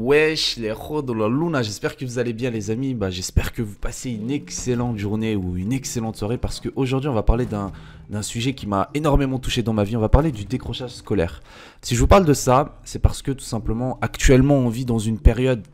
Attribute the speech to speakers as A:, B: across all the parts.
A: Wesh, les de oh la Luna, j'espère que vous allez bien les amis, bah, j'espère que vous passez une excellente journée ou une excellente soirée parce qu'aujourd'hui on va parler d'un sujet qui m'a énormément touché dans ma vie, on va parler du décrochage scolaire. Si je vous parle de ça, c'est parce que tout simplement actuellement on vit dans une période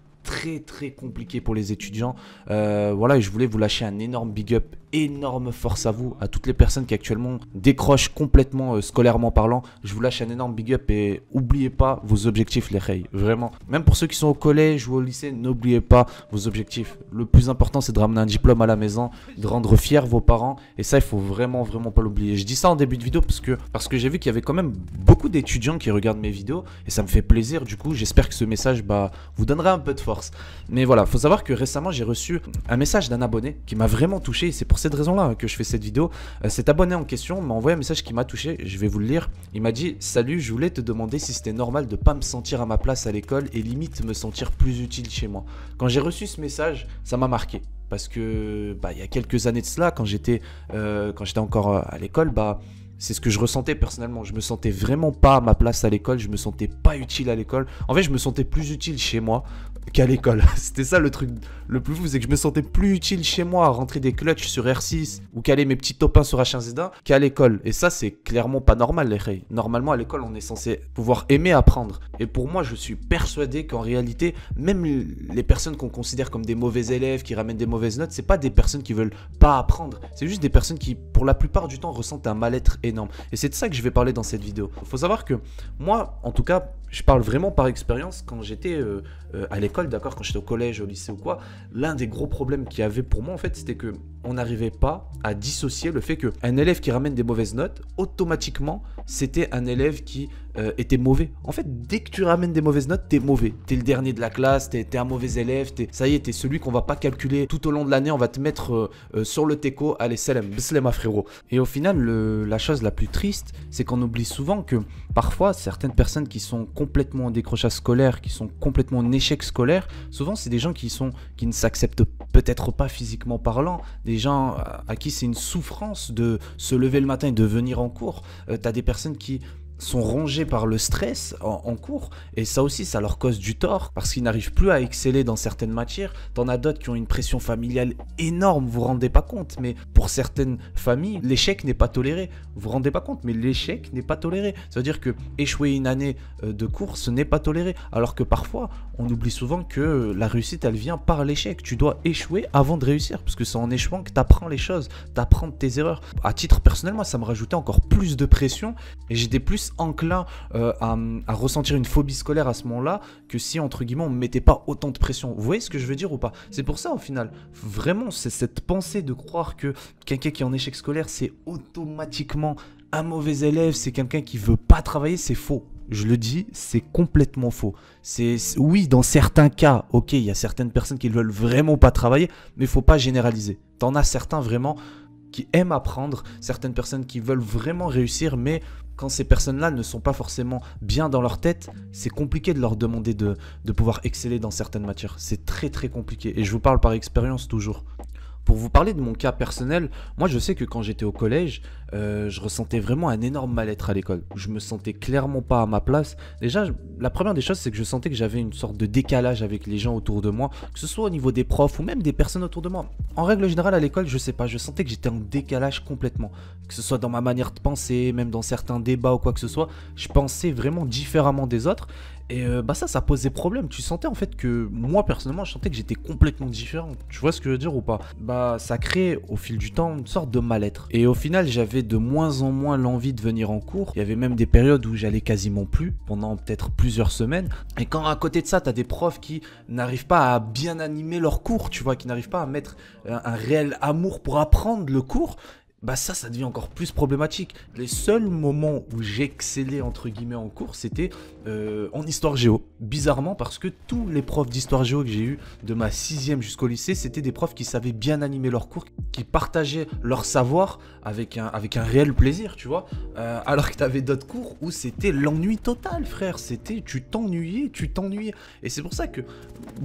A: très très compliqué pour les étudiants. Euh, voilà, et je voulais vous lâcher un énorme big up, énorme force à vous, à toutes les personnes qui actuellement décrochent complètement euh, scolairement parlant. Je vous lâche un énorme big up et oubliez pas vos objectifs, les reilles, vraiment. Même pour ceux qui sont au collège ou au lycée, n'oubliez pas vos objectifs. Le plus important, c'est de ramener un diplôme à la maison, de rendre fiers vos parents, et ça, il faut vraiment vraiment pas l'oublier. Je dis ça en début de vidéo parce que, parce que j'ai vu qu'il y avait quand même beaucoup d'étudiants qui regardent mes vidéos, et ça me fait plaisir. Du coup, j'espère que ce message bah, vous donnera un peu de force. Mais voilà, faut savoir que récemment j'ai reçu un message d'un abonné qui m'a vraiment touché. C'est pour cette raison-là hein, que je fais cette vidéo. Euh, cet abonné en question m'a envoyé un message qui m'a touché. Je vais vous le lire. Il m'a dit Salut, je voulais te demander si c'était normal de pas me sentir à ma place à l'école et limite me sentir plus utile chez moi. Quand j'ai reçu ce message, ça m'a marqué parce que bah, il y a quelques années de cela, quand j'étais euh, quand j'étais encore euh, à l'école, bah c'est ce que je ressentais personnellement. Je me sentais vraiment pas à ma place à l'école. Je me sentais pas utile à l'école. En fait, je me sentais plus utile chez moi qu'à l'école. C'était ça le truc le plus fou, c'est que je me sentais plus utile chez moi à rentrer des clutches sur R6 ou caler mes petits topins sur H1Z1 qu'à l'école. Et ça, c'est clairement pas normal, les rey Normalement, à l'école, on est censé pouvoir aimer apprendre. Et pour moi, je suis persuadé qu'en réalité, même les personnes qu'on considère comme des mauvais élèves, qui ramènent des mauvaises notes, c'est pas des personnes qui veulent pas apprendre. C'est juste des personnes qui, pour la plupart du temps, ressentent un mal-être énorme. Et c'est de ça que je vais parler dans cette vidéo. Il faut savoir que moi, en tout cas, je parle vraiment par expérience, quand j'étais euh, euh, à l'école, d'accord, quand j'étais au collège, au lycée ou quoi, l'un des gros problèmes qu'il y avait pour moi, en fait, c'était que on n'arrivait pas à dissocier le fait qu'un élève qui ramène des mauvaises notes, automatiquement, c'était un élève qui euh, était mauvais. En fait, dès que tu ramènes des mauvaises notes, t'es mauvais. T'es le dernier de la classe, t'es un mauvais élève, es, ça y est, t'es celui qu'on va pas calculer tout au long de l'année, on va te mettre sur le teco, allez, salam, ma frérot. Et au final, le, la chose la plus triste, c'est qu'on oublie souvent que parfois certaines personnes qui sont complètement en décrochage scolaire, qui sont complètement en échec scolaire, souvent c'est des gens qui, sont, qui ne s'acceptent peut-être pas physiquement parlant, des gens euh, à qui c'est une souffrance de se lever le matin et de venir en cours. Euh, t'as tu as des personnes qui sont rongés par le stress en, cours et ça aussi ça leur cause du tort parce qu'ils n'arrivent plus à exceller dans certaines matières. T'en as d'autres qui ont une pression familiale énorme, vous vous rendez pas compte, mais pour certaines familles, l'échec n'est pas toléré. Vous vous rendez pas compte, mais l'échec n'est pas toléré. Ça veut dire que échouer une année euh, de cours, ce n'est pas toléré. Alors que parfois, on oublie souvent que la réussite, elle vient par l'échec. Tu dois échouer avant de réussir parce que c'est en échouant que tu apprends les choses, t'apprends tes erreurs. À titre personnel, moi ça me rajoutait encore plus de pression et j'étais plus enclin euh, à, ressentir une phobie scolaire à ce moment-là que si, entre guillemets, on ne mettait pas autant de pression. Vous voyez ce que je veux dire ou pas C'est pour ça, au final, vraiment, c'est cette pensée de croire que quelqu'un qui est en échec scolaire, c'est automatiquement un mauvais élève, c'est quelqu'un qui veut pas travailler, c'est faux je le dis, c'est complètement faux. C'est oui, dans certains cas, ok, il y a certaines personnes qui ne veulent vraiment pas travailler, mais il faut pas généraliser. T'en as certains vraiment qui aiment apprendre, certaines personnes qui veulent vraiment réussir, mais quand ces personnes-là ne sont pas forcément bien dans leur tête, c'est compliqué de leur demander de, de pouvoir exceller dans certaines matières. C'est très très compliqué. Et je vous parle par expérience toujours. Pour vous parler de mon cas personnel, moi je sais que quand j'étais au collège, euh, je ressentais vraiment un énorme mal-être à l'école. Je me sentais clairement pas à ma place. Déjà, la première des choses, c'est que je sentais que j'avais une sorte de décalage avec les gens autour de moi, que ce soit au niveau des profs ou même des personnes autour de moi. En règle générale, à l'école, je sais pas, je sentais que j'étais en décalage complètement. Que ce soit dans ma manière de penser, même dans certains débats ou quoi que ce soit, je pensais vraiment différemment des autres. Et euh, bah ça, ça posait problème. Tu sentais en fait que moi personnellement, je sentais que j'étais complètement différent. Tu vois ce que je veux dire ou pas Bah ça crée au fil du temps une sorte de mal-être. Et au final, j'avais de moins en moins l'envie de venir en cours. Il y avait même des périodes où j'allais quasiment plus pendant peut-être plusieurs semaines. Et quand à côté de ça, t'as des profs qui n'arrivent pas à bien animer leur cours, tu vois, qui n'arrivent pas à mettre euh, un réel amour pour apprendre le cours, bah ça, ça devient encore plus problématique. Les seuls moments où j'excellais entre guillemets en cours, c'était euh, en histoire géo. Bizarrement, parce que tous les profs d'histoire géo que j'ai eu de ma sixième jusqu'au lycée, c'était des profs qui savaient bien animer leurs cours, qui partageaient leur savoir avec un, avec un réel plaisir, tu vois. Euh, alors que tu t'avais d'autres cours où c'était l'ennui total, frère. C'était tu t'ennuyais, tu t'ennuyais. Et c'est pour ça que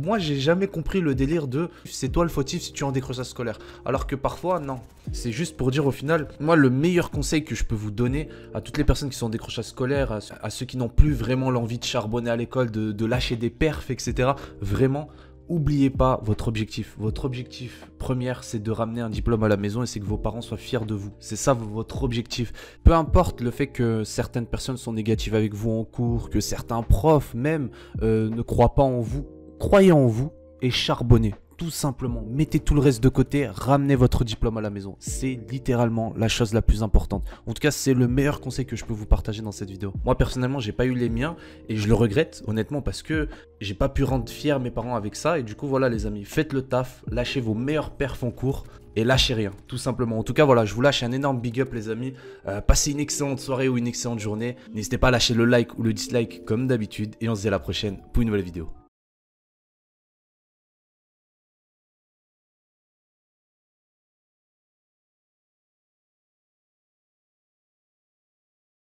A: moi, j'ai jamais compris le délire de c'est toi le fautif si tu es en à scolaire. Alors que parfois, non. C'est juste pour dire au final, moi, le meilleur conseil que je peux vous donner à toutes les personnes qui sont en décrochage scolaire, à, ceux qui n'ont plus vraiment l'envie de charbonner à l'école, de, lâcher des perfs, etc., vraiment, oubliez pas votre objectif. Votre objectif premier, c'est de ramener un diplôme à la maison et c'est que vos parents soient fiers de vous. C'est ça votre objectif. Peu importe le fait que certaines personnes sont négatives avec vous en cours, que certains profs même euh, ne croient pas en vous, croyez en vous et charbonnez tout simplement, mettez tout le reste de côté, ramenez votre diplôme à la maison. C'est littéralement la chose la plus importante. En tout cas, c'est le meilleur conseil que je peux vous partager dans cette vidéo. Moi, personnellement, j'ai pas eu les miens et je le regrette, honnêtement, parce que j'ai pas pu rendre fiers mes parents avec ça. Et du coup, voilà, les amis, faites le taf, lâchez vos meilleurs perfs en cours et lâchez rien, tout simplement. En tout cas, voilà, je vous lâche un énorme big up, les amis. Euh, passez une excellente soirée ou une excellente journée. N'hésitez pas à lâcher le like ou le dislike comme d'habitude. Et on se dit à la prochaine pour une nouvelle vidéo.